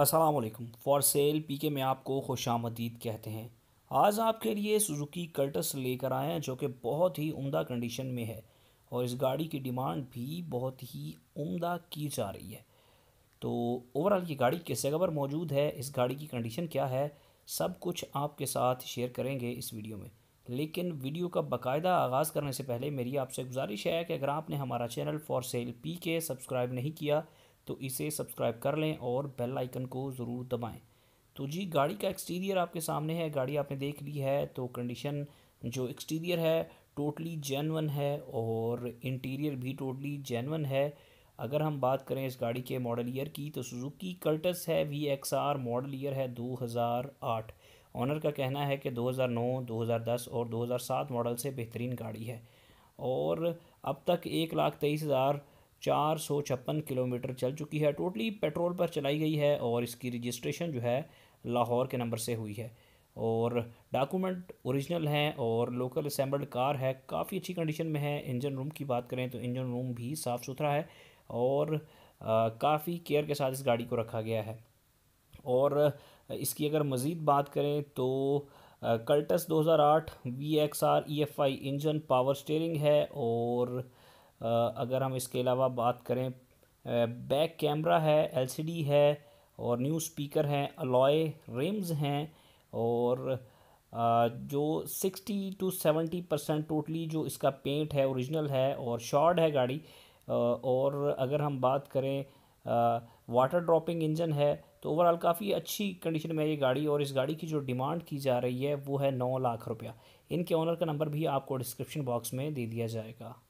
Aslam for sale P के में आपको खुश आमदीद कहते हैं आज आपके लिए सुजुकी कल्टस लेकर आए हैं जो कि बहुत ही उम्दा कंडीशन में है और इस गाड़ी की डिमांड भी बहुत ही उम्दा की जा रही है तो ओवरऑल ये गाड़ी किस जगह पर मौजूद है इस गाड़ी की कंडीशन क्या है सब कुछ आपके साथ शेयर करेंगे इस वीडियो में लेकिन वीडियो का बाकायदा आगाज़ करने से पहले मेरी आपसे गुजारिश है कि अगर आपने हमारा channel for sale P K subscribe नहीं किया तो इसे सब्सक्राइब कर लें और बेल आइकन को ज़रूर दबाएं तो जी गाड़ी का एक्सटीरियर आपके सामने है गाड़ी आपने देख ली है तो कंडीशन जो एक्सटीरियर है टोटली जेनवन है और इंटीरियर भी टोटली जेनवन है अगर हम बात करें इस गाड़ी के मॉडल ईयर की तो सुजुकी कल्टस है V X R model year है 2008 ऑनर का कहना है कि 2009, 2010 और 2007 मॉडल से बेहतरीन गाड़ी है और अब तक एक लाख तेईस हज़ार चार सौ छप्पन किलोमीटर चल चुकी है टोटली पेट्रोल पर चलाई गई है और इसकी रजिस्ट्रेशन जो है लाहौर के नंबर से हुई है और डॉक्यूमेंट ओरिजिनल हैं और लोकल असम्बल्ड कार है काफ़ी अच्छी कंडीशन में है इंजन रूम की बात करें तो इंजन रूम भी साफ़ सुथरा है और काफ़ी केयर के साथ इस गाड़ी को रखा गया है और इसकी अगर मज़ीद बात करें तो Cultus 2008 V X R E F I engine power steering है और अगर हम इसके अलावा बात करें बैक कैमरा है एलसीडी है और न्यू स्पीकर हैं अलॉय रिम्स हैं और जो sixty two seventy percent totally जो इसका पेंट है ओरिजिनल है और शॉर्ड है गाड़ी और अगर हम बात करें वाटर ड्रॉपिंग इंजन है तो ओवरऑल काफ़ी अच्छी कंडीशन में ये गाड़ी और इस गाड़ी की जो डिमांड की जा रही है वो है नौ लाख रुपया इनके ऑनर का नंबर भी आपको डिस्क्रिप्शन बॉक्स में दे दिया जाएगा